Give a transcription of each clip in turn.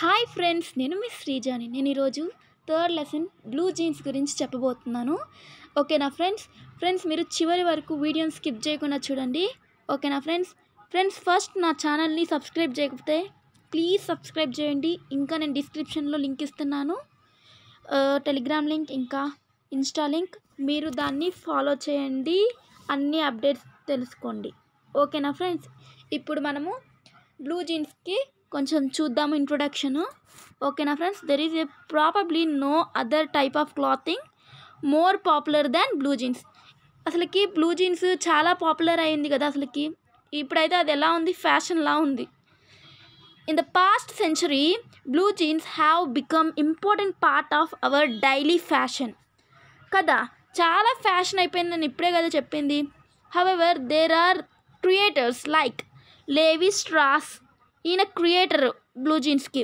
Hi friends నేను మీ శ్రీజాని నేను ఈరోజు థర్డ్ లెసన్ బ్లూ జీన్స్ గురించి చెప్పబోతున్నాను ఓకేనా ఫ్రెండ్స్ ఫ్రెండ్స్ మీరు చివరి వరకు వీడియోని స్కిప్ చేయకుండా చూడండి ఓకేనా ఫ్రెండ్స్ ఫ్రెండ్స్ ఫస్ట్ నా ఛానల్ని సబ్స్క్రైబ్ చేయకపోతే ప్లీజ్ సబ్స్క్రైబ్ చేయండి ఇంకా నేను డిస్క్రిప్షన్లో లింక్ ఇస్తున్నాను టెలిగ్రామ్ లింక్ ఇంకా ఇన్స్టా లింక్ మీరు దాన్ని ఫాలో చేయండి అన్ని అప్డేట్స్ తెలుసుకోండి ఓకేనా ఫ్రెండ్స్ ఇప్పుడు మనము బ్లూ జీన్స్కి కొంచెం చూద్దాము ఇంట్రొడక్షను ఓకేనా friends there is a probably no other type of clothing more popular than blue jeans అసలుకి బ్లూ జీన్స్ చాలా పాపులర్ అయింది కదా అసలుకి ఇప్పుడైతే అది ఎలా ఉంది ఫ్యాషన్లా ఉంది in the past century blue jeans have become important part of our daily fashion కదా చాలా ఫ్యాషన్ అయిపోయింది ఇప్పుడే కదా చెప్పింది however there are creators like Levi Strauss ఈయన క్రియేటర్ బ్లూ జీన్స్కి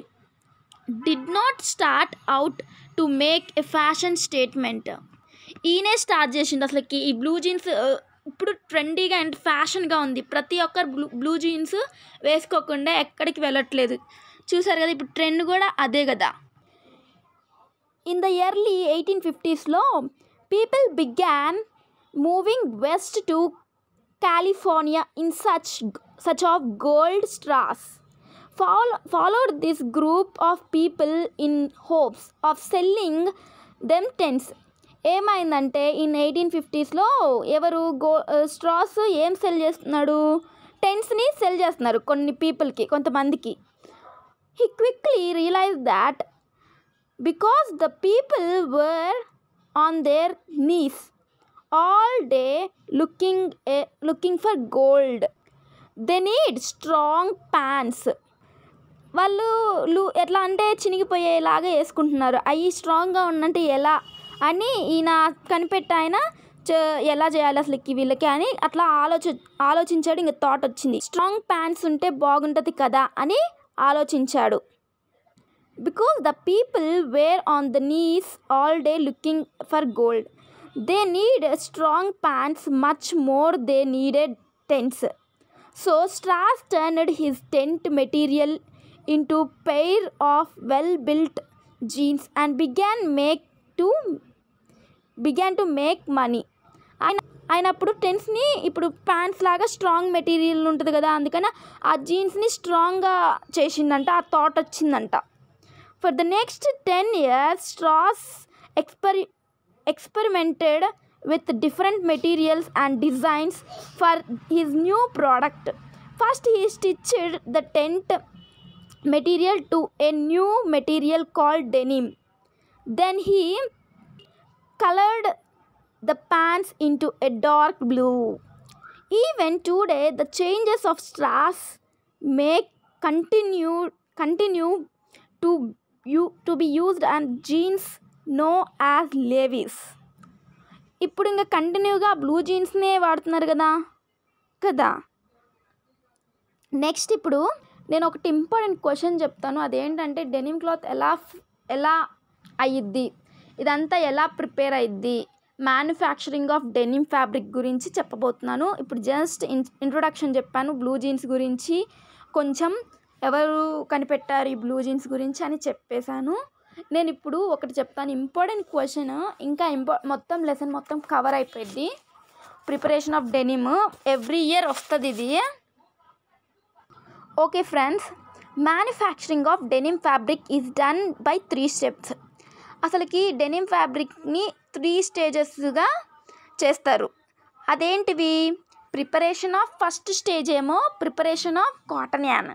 did not start out to make a fashion statement ఈయనే start చేసింది అసలుకి ఈ బ్లూ జీన్స్ ఇప్పుడు ట్రెండీగా అండ్ ఫ్యాషన్గా ఉంది ప్రతి ఒక్కరు బ్లూ బ్లూ జీన్స్ వేసుకోకుండా ఎక్కడికి వెళ్ళట్లేదు చూసారు కదా ఇప్పుడు ట్రెండ్ కూడా అదే కదా ఇన్ ద ఇయర్లీ ఎయిటీన్ ఫిఫ్టీస్లో people began moving west to California in such such of gold straws follow, followed this group of people in hopes of selling them tents ఏమైందంటే ఇన్ ఎయిటీన్ ఫిఫ్టీస్లో ఎవరు గో straws ఏం cell చేస్తున్నాడు టెన్స్ని cell చేస్తున్నారు కొన్ని పీపుల్కి కొంతమందికి he quickly realize that because the people were on their knees all day looking looking for gold they need strong pants వాళ్ళు లు ఎట్లా అంటే చినిగిపోయేలాగా వేసుకుంటున్నారు అవి స్ట్రాంగ్గా ఉన్నంటే ఎలా అని ఈయన కనిపెట్టాయన ఎలా చేయాలి అసలు వీళ్ళకి అని అట్లా ఆలోచ ఆలోచించాడు ఇంక థాట్ వచ్చింది స్ట్రాంగ్ ప్యాంట్స్ ఉంటే బాగుంటుంది కదా అని ఆలోచించాడు because the people were on the knees all day looking for gold they need strong pants much more they needed tents so Strauss turned his tent material into pair of well-built jeans and began make to began to make money ఆయన ఆయన అప్పుడు టెన్స్ని ఇప్పుడు pants లాగా strong material ఉంటుంది కదా అందుకని ఆ జీన్స్ని స్ట్రాంగ్గా చేసిందంట ఆ థాట్ వచ్చిందంట for the next ten years Strauss experi experimented with different materials and designs for his new product first he stitched the tent material to a new material called denim. Then he colored the pants into a dark blue. Even today, the changes of straws may continue continue to you to be used and jeans know as levis. ఇప్పుడు ఇంకా కంటిన్యూగా blue జీన్స్నే వాడుతున్నారు కదా కదా next ఇప్పుడు నేను ఒకటి important question చెప్తాను అదేంటంటే డెనిమ్ క్లాత్ ఎలా ఎలా అయ్యిద్ది ఇదంతా ఎలా ప్రిపేర్ అయ్యిద్ది మ్యానుఫ్యాక్చరింగ్ ఆఫ్ డెనిమ్ ఫ్యాబ్రిక్ గురించి చెప్పబోతున్నాను ఇప్పుడు జస్ట్ ఇంట్రొడక్షన్ చెప్పాను బ్లూ జీన్స్ గురించి కొంచెం ఎవరు కనిపెట్టారు ఈ బ్లూ జీన్స్ గురించి అని చెప్పేశాను నేను ఇప్పుడు ఒకటి చెప్తాను ఇంపార్టెంట్ క్వశ్చన్ ఇంకా ఇంపార్ మొత్తం లెసన్ మొత్తం కవర్ అయిపోయింది preparation of denim every year వస్తుంది ఇది okay friends manufacturing of denim fabric is done by three steps అసలుకి డెనిమ్ ఫ్యాబ్రిక్ని త్రీ స్టేజెస్గా చేస్తారు అదేంటివి ప్రిపరేషన్ ఆఫ్ ఫస్ట్ స్టేజ్ ఏమో preparation of cotton yarn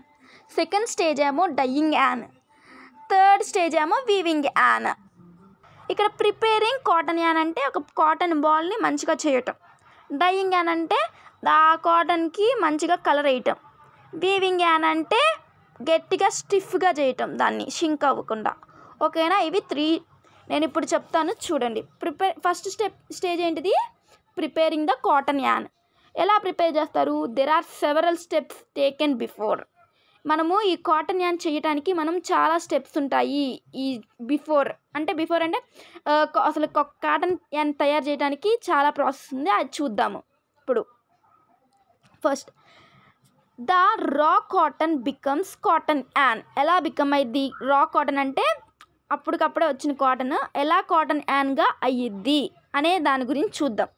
second stage ఏమో డయ్యింగ్ యాన్ థర్డ్ స్టేజ్ ఏమో వీవింగ్ యాన్ ఇక్కడ ప్రిపేరింగ్ కాటన్ యాన్ అంటే ఒక కాటన్ బాల్ని మంచిగా చేయటం డయ్యింగ్ యాన్ అంటే ఆ కాటన్కి మంచిగా కలర్ వేయటం వీవింగ్ యాన్ అంటే గట్టిగా స్టిఫ్గా చేయటం దాన్ని షింక్ అవ్వకుండా ఓకేనా ఇవి త్రీ నేను ఇప్పుడు చెప్తాను చూడండి ప్రిపేర్ ఫస్ట్ స్టెప్ స్టేజ్ ఏంటిది ప్రిపేరింగ్ ద కాటన్ యాన్ ఎలా ప్రిపేర్ చేస్తారు there are several steps taken before మనము ఈ కాటన్ యాన్ చేయటానికి మనం చాలా స్టెప్స్ ఉంటాయి ఈ బిఫోర్ అంటే బిఫోర్ అంటే అసలు కాటన్ యాన్ తయారు చేయడానికి చాలా ప్రాసెస్ ఉంది అది చూద్దాము ఇప్పుడు first the raw cotton becomes cotton yarn ఎలా బికమ్ అయ్యిద్ది రా కాటన్ అంటే అప్పటికప్పుడే వచ్చిన కాటన్ ఎలా కాటన్ యాన్గా అయ్యిద్ది అనే దాని గురించి చూద్దాం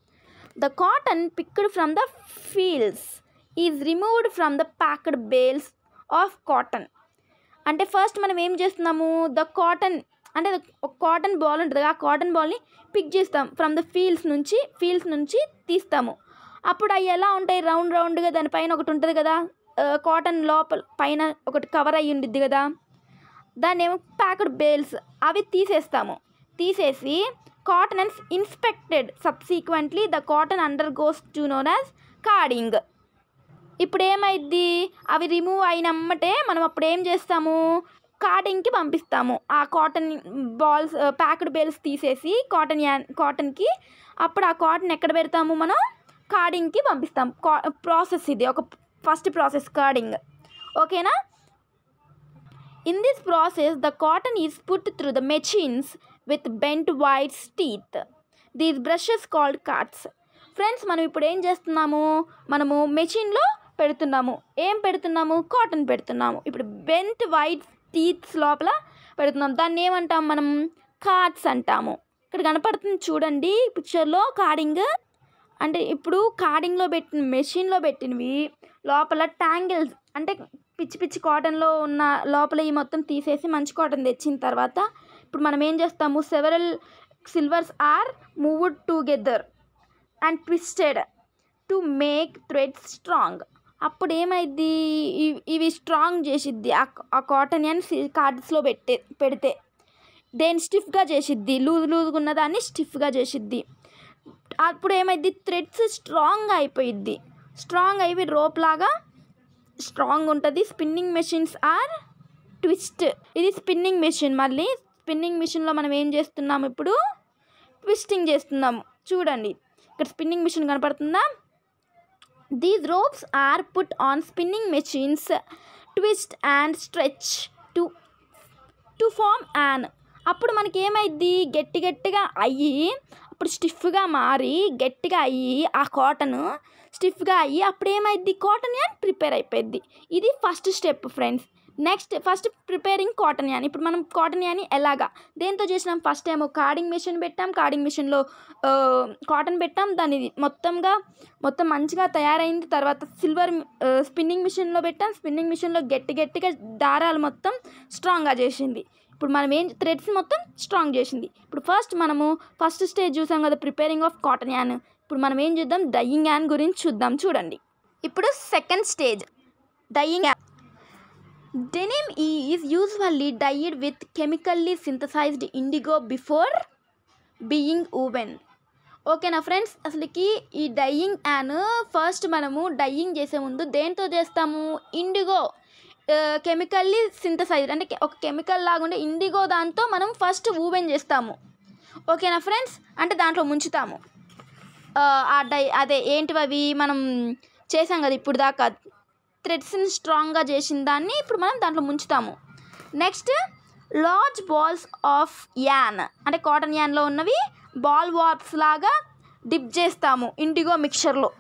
the cotton picked from the fields is removed from the packed bales of cotton అంటే ఫస్ట్ మనం ఏం చేస్తున్నాము ద కాటన్ అంటే ఒక కాటన్ బాల్ ఉంటుంది ఆ కాటన్ బాల్ని పిక్ చేస్తాం ఫ్రమ్ ద ఫీల్డ్స్ నుంచి ఫీల్డ్స్ నుంచి తీస్తాము అప్పుడు అవి ఎలా ఉంటాయి రౌండ్ రౌండ్గా దానిపైన ఒకటి ఉంటుంది కదా కాటన్ లోపల పైన ఒకటి కవర్ అయ్యి ఉండిద్ది కదా దాన్ని ఏమో ప్యాకెడ్ బేల్స్ అవి తీసేస్తాము తీసేసి cotton and inspected subsequently the cotton undergoes to known as carding ఇప్పుడు ఏమైద్ది అవి రిమూవ్ అయినమ్మటే మనం అప్పుడు ఏం చేస్తాము కాటన్కి పంపిస్తాము ఆ కాటన్ బాల్స్ ప్యాక్డ్ బేల్స్ తీసేసి కాటన్ కాటన్కి అప్పుడు ఆ కాటన్ ఎక్కడ పెడతాము మనం కార్డింగ్కి పంపిస్తాం ప్రాసెస్ ఇది ఒక ఫస్ట్ ప్రాసెస్ కార్డింగ్ ఓకేనా in this process the cotton is put through the machines with bent వైట్స్ teeth these brushes called cards friends మనం ఇప్పుడు ఏం చేస్తున్నాము మనము మెషిన్లో పెడుతున్నాము ఏం పెడుతున్నాము కాటన్ పెడుతున్నాము ఇప్పుడు బెంట్ వైట్ టీత్స్ లోపల పెడుతున్నాం దాన్ని ఏమంటాం మనం కార్డ్స్ అంటాము ఇక్కడ కనపడుతుంది చూడండి పిక్చర్లో కార్డింగ్ అంటే ఇప్పుడు కాడింగ్లో పెట్టిన మెషిన్లో పెట్టినవి లోపల ట్యాంగిల్స్ అంటే పిచ్చి పిచ్చి కాటన్లో ఉన్న లోపల ఈ మొత్తం తీసేసి మంచి కాటన్ తెచ్చిన తర్వాత ఇప్పుడు మనం ఏం చేస్తాము several slivers are moved together and twisted to make thread strong అప్పుడు ఏమైద్ది ఇవి స్ట్రాంగ్ చేసిద్ది ఆ కాటన్ అని కార్డ్స్లో పెట్టే పెడితే దేని స్టిఫ్గా చేసిద్ది లూజ్ లూజ్గా ఉన్నదాన్ని స్టిఫ్గా చేసిద్ది అప్పుడు ఏమైద్ది థ్రెడ్స్ స్ట్రాంగ్ అయిపోయిద్ది స్ట్రాంగ్ అయిపోయి రోప్ లాగా స్ట్రాంగ్ ఉంటుంది స్పిన్నింగ్ మెషిన్స్ ఆర్ ట్విస్ట్ ఇది స్పిన్నింగ్ మెషిన్ మళ్ళీ స్పిన్నింగ్ మెషిన్లో మనం ఏం చేస్తున్నాం ఇప్పుడు ట్విస్టింగ్ చేస్తున్నాము చూడండి ఇక్కడ స్పిన్నింగ్ మెషిన్ కనపడుతుందా these ropes are put on spinning machines twist and stretch to to form yarn అప్పుడు మనకి ఏమైద్ది గట్టి గట్టిగా అయ్యి అప్పుడు స్టిఫ్గా మారి గట్టిగా అయ్యి ఆ కాటను స్టిఫ్గా అయ్యి అప్పుడు ఏమైద్ది కాటన్ యాన్ ప్రిపేర్ అయిపోయింది ఇది first step friends next first preparing cotton yarn ఇప్పుడు మనం కాటన్ యాన్ ఎలాగా దేంతో చేసినాం ఫస్ట్ ఏమో కార్డింగ్ మిషన్ పెట్టాం కార్డింగ్ మిషన్లో కాటన్ పెట్టాం దాన్ని మొత్తంగా మొత్తం మంచిగా తయారైంది తర్వాత సిల్వర్ స్పిన్నింగ్ మిషన్లో పెట్టాం స్పిన్నింగ్ మిషన్లో గట్టి గట్టిగా దారాలు మొత్తం స్ట్రాంగ్గా చేసింది ఇప్పుడు మనం ఏం థ్రెడ్స్ మొత్తం స్ట్రాంగ్ చేసింది ఇప్పుడు ఫస్ట్ మనము ఫస్ట్ స్టేజ్ చూసాం కదా ప్రిపేరింగ్ ఆఫ్ కాటన్ యాన్ ఇప్పుడు మనం ఏం చూద్దాం డయ్యింగ్ యాన్ గురించి చూద్దాం చూడండి ఇప్పుడు second stage dyeing yarn denim is usually dyed with chemically synthesized indigo before being okay ఓకేనా ఫ్రెండ్స్ అసలుకి ఈ డైయింగ్ యాన్ ఫస్ట్ మనము డయ్యింగ్ చేసే ముందు దేంతో చేస్తాము ఇండిగో కెమికల్లీ సింథసైజ్ అంటే ఒక కెమికల్ లాగుండే ఇండిగో దాంతో మనం ఫస్ట్ ఊబెన్ చేస్తాము ఓకేనా ఫ్రెండ్స్ అంటే దాంట్లో ముంచుతాము ఆ డై అదే ఏంటివి మనం చేసాం కదా ఇప్పుడు దాకా థ్రెడ్స్ని స్ట్రాంగ్గా చేసిన దాన్ని ఇప్పుడు మనం దాంట్లో ముంచుతాము next large balls of yarn అంటే కాటన్ యాన్లో ఉన్నవి బాల్ వార్ప్స్ లాగా డిప్ చేస్తాము ఇండిగో మిక్చర్లో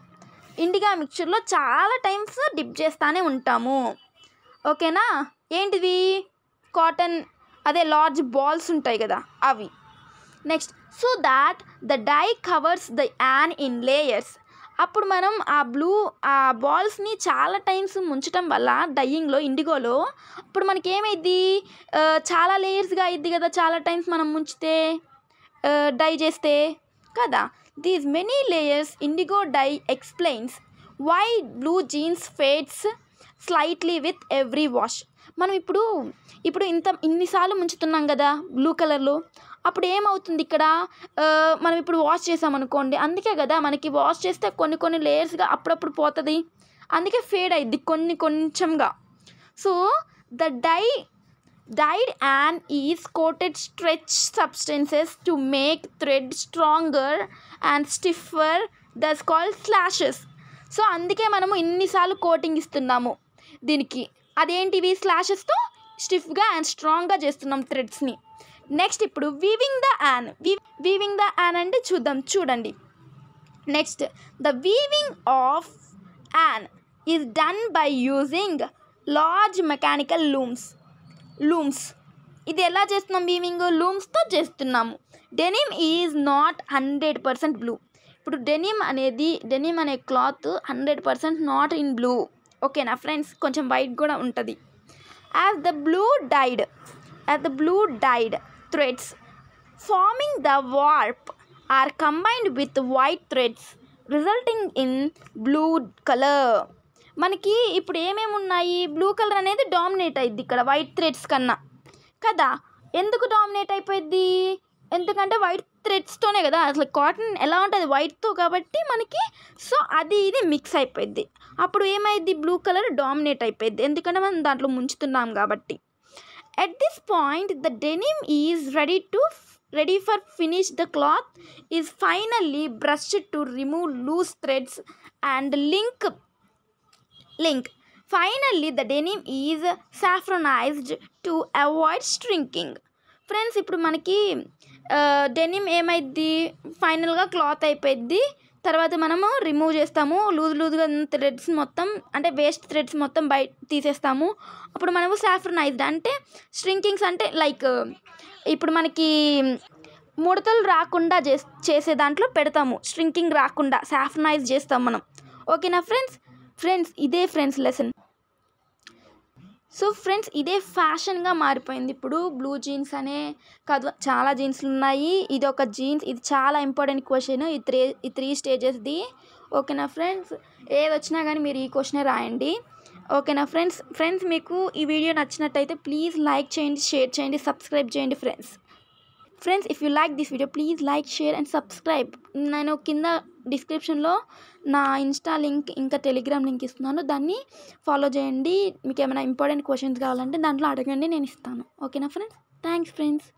ఇండిగా మిక్చర్లో చాలా టైమ్స్ డిప్ చేస్తానే ఉంటాము ఓకేనా ఏంటివి కాటన్ అదే లార్జ్ బాల్స్ ఉంటాయి కదా అవి next so that the dye covers the yarn in layers అప్పుడు మనం ఆ బ్లూ ఆ బాల్స్ని చాలా టైమ్స్ ముంచడం వల్ల డయ్యింగ్లో ఇండిగోలో అప్పుడు మనకి ఏమైద్ది చాలా లేయర్స్గా అయింది కదా చాలా టైమ్స్ మనం ముంచితే డై చేస్తే కదా these many layers indigo dye explains why blue jeans fades slightly with every wash మనం ఇప్పుడు ఇప్పుడు ఇంత ఇన్నిసార్లు ముంచుతున్నాం కదా బ్లూ కలర్లో అప్పుడు ఏమవుతుంది ఇక్కడ మనం ఇప్పుడు వాష్ అనుకోండి అందుకే కదా మనకి వాష్ చేస్తే కొన్ని కొన్ని లేయర్స్గా అప్పుడప్పుడు పోతుంది అందుకే ఫేడ్ అయింది కొన్ని కొంచెంగా so the dye dyed and is coated stretch substances to make thread stronger and stiffer thus call slashes so అందుకే మనము ఇన్నిసార్లు కోటింగ్ ఇస్తున్నాము దీనికి అదేంటివి స్లాషెస్తో స్టిఫ్గా అండ్ స్ట్రాంగ్గా చేస్తున్నాం థ్రెడ్స్ని నెక్స్ట్ ఇప్పుడు weaving the yarn weaving the yarn అంటే చూద్దాం చూడండి next the weaving of yarn is done by using large mechanical looms looms ఇది ఎలా చేస్తున్నాం వీవింగ్ లూమ్స్తో చేస్తున్నాము denim is not hundred percent blue ఇప్పుడు డెనిమ్ అనేది డెనిమ్ అనే cloth hundred percent not in blue ఓకేనా ఫ్రెండ్స్ కొంచెం వైట్ కూడా ఉంటుంది as the blue dyed as the blue dyed threads forming the warp are combined with white threads resulting in blue colour మనకి ఇప్పుడు ఏమేమి ఉన్నాయి బ్లూ కలర్ అనేది dominate అయింది ఇక్కడ వైట్ థ్రెడ్స్ కన్నా కదా ఎందుకు డామినేట్ అయిపోయింది ఎందుకంటే వైట్ థ్రెడ్స్తోనే కదా అసలు కాటన్ ఎలా ఉంటుంది వైట్తో కాబట్టి మనకి సో అది ఇది మిక్స్ అయిపోయింది అప్పుడు ఏమైంది బ్లూ కలర్ డామినేట్ అయిపోయింది ఎందుకంటే మనం దాంట్లో ముంచుతున్నాం కాబట్టి at this point the denim is ready to ready for finish the cloth is finally brush to remove loose threads and link link finally the denim is sanforized to avoid shrinking friends ఇప్పుడు మనకి denim ఏమైద్ది ఫైనల్గా cloth అయిపోయిద్ది తర్వాత మనము remove చేస్తాము loose లూజ్గా threads మొత్తం అంటే వేస్ట్ థ్రెడ్స్ మొత్తం బయట తీసేస్తాము అప్పుడు మనము సాఫ్రనైజ్డ్ అంటే స్ట్రింకింగ్స్ అంటే లైక్ ఇప్పుడు మనకి ముడతలు రాకుండా చేసే దాంట్లో పెడతాము స్ట్రింకింగ్ రాకుండా సాఫ్రనైజ్ చేస్తాం మనం ఓకేనా ఫ్రెండ్స్ ఫ్రెండ్స్ ఇదే ఫ్రెండ్స్ లెసన్ సో ఫ్రెండ్స్ ఇదే ఫ్యాషన్గా మారిపోయింది ఇప్పుడు బ్లూ జీన్స్ అనే కాదు చాలా జీన్స్లు ఉన్నాయి ఇది ఒక జీన్స్ ఇది చాలా ఇంపార్టెంట్ క్వశ్చన్ ఈ త్రీ ఈ త్రీ స్టేజెస్ది ఓకేనా ఫ్రెండ్స్ ఏది వచ్చినా కానీ మీరు ఈ క్వశ్చనే రాయండి ఓకేనా ఫ్రెండ్స్ ఫ్రెండ్స్ మీకు ఈ వీడియో నచ్చినట్టయితే ప్లీజ్ లైక్ చేయండి షేర్ చేయండి సబ్స్క్రైబ్ చేయండి friends friends if you like this video please like share and subscribe నేను కింద డిస్క్రిప్షన్లో నా ఇన్స్టా లింక్ ఇంకా టెలిగ్రామ్ లింక్ ఇస్తున్నాను దాన్ని ఫాలో చేయండి మీకు ఏమైనా ఇంపార్టెంట్ క్వశ్చన్స్ కావాలంటే దాంట్లో అడగండి నేను ఇస్తాను ఓకేనా ఫ్రెండ్స్ థ్యాంక్స్ ఫ్రెండ్స్